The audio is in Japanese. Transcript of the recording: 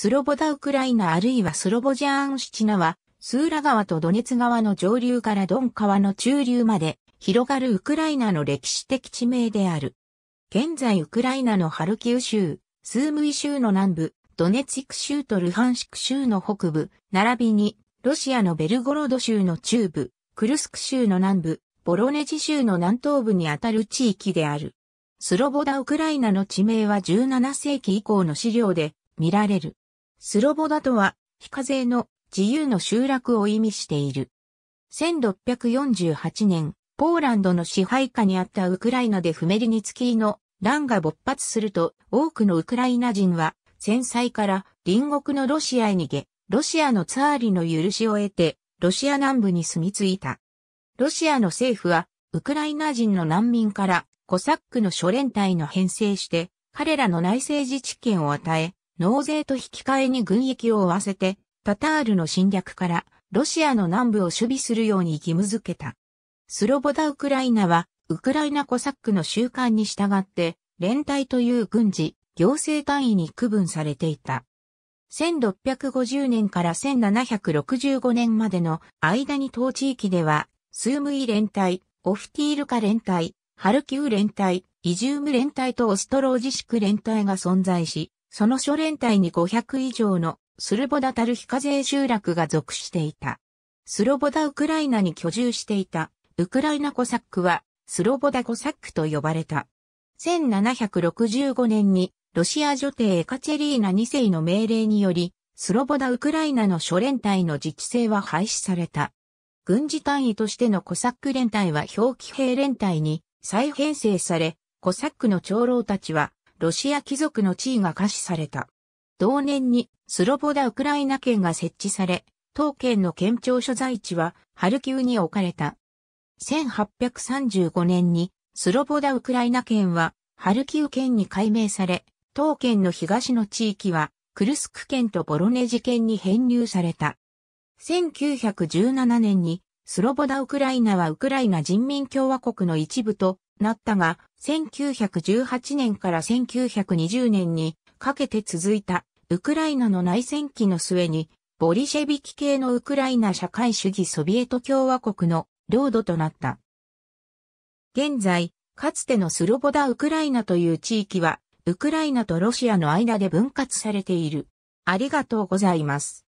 スロボダウクライナあるいはスロボジャーンシチナは、スーラ川とドネツ川の上流からドン川の中流まで広がるウクライナの歴史的地名である。現在ウクライナのハルキウ州、スームイ州の南部、ドネツィク州とルハンシク州の北部、並びにロシアのベルゴロド州の中部、クルスク州の南部、ボロネジ州の南東部にあたる地域である。スロボダ・ウクライナの地名は17世紀以降の資料で見られる。スロボダとは、非課税の自由の集落を意味している。1648年、ポーランドの支配下にあったウクライナでフメリニツキーの乱が勃発すると、多くのウクライナ人は、戦災から隣国のロシアへ逃げ、ロシアのツァーリの許しを得て、ロシア南部に住み着いた。ロシアの政府は、ウクライナ人の難民から、コサックの諸連隊の編成して、彼らの内政自治権を与え、納税と引き換えに軍役を負わせて、タタールの侵略からロシアの南部を守備するように義務づけた。スロボダ・ウクライナは、ウクライナコサックの習慣に従って、連隊という軍事、行政単位に区分されていた。1650年から1765年までの間に当地域では、スームイ連隊、オフティールカ連隊、ハルキウ連隊、イジューム連隊とオストロージシク連隊が存在し、その諸連隊に500以上のスルボダタル非課税集落が属していた。スロボダウクライナに居住していたウクライナコサックはスロボダコサックと呼ばれた。1765年にロシア女帝エカチェリーナ2世の命令によりスロボダウクライナの諸連隊の自治制は廃止された。軍事単位としてのコサック連隊は表記兵連隊に再編成され、コサックの長老たちはロシア貴族の地位が可視された。同年にスロボダ・ウクライナ県が設置され、当県の県庁所在地はハルキウに置かれた。1835年にスロボダ・ウクライナ県はハルキウ県に改名され、当県の東の地域はクルスク県とボロネジ県に編入された。1917年にスロボダ・ウクライナはウクライナ人民共和国の一部となったが、1918年から1920年にかけて続いたウクライナの内戦期の末に、ボリシェビキ系のウクライナ社会主義ソビエト共和国の領土となった。現在、かつてのスロボダ・ウクライナという地域は、ウクライナとロシアの間で分割されている。ありがとうございます。